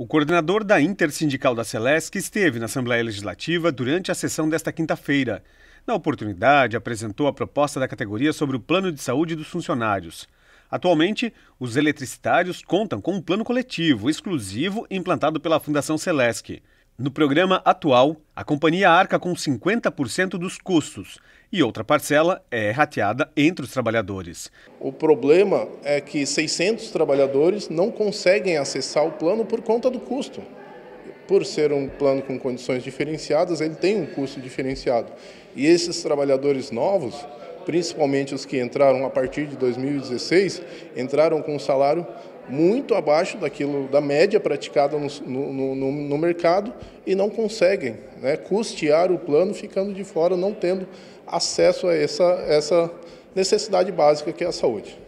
O coordenador da Intersindical da Celesc esteve na Assembleia Legislativa durante a sessão desta quinta-feira. Na oportunidade, apresentou a proposta da categoria sobre o plano de saúde dos funcionários. Atualmente, os eletricitários contam com um plano coletivo exclusivo implantado pela Fundação Celesc. No programa atual, a companhia arca com 50% dos custos e outra parcela é rateada entre os trabalhadores. O problema é que 600 trabalhadores não conseguem acessar o plano por conta do custo. Por ser um plano com condições diferenciadas, ele tem um custo diferenciado. E esses trabalhadores novos principalmente os que entraram a partir de 2016, entraram com um salário muito abaixo daquilo da média praticada no, no, no, no mercado e não conseguem né, custear o plano ficando de fora, não tendo acesso a essa, essa necessidade básica que é a saúde.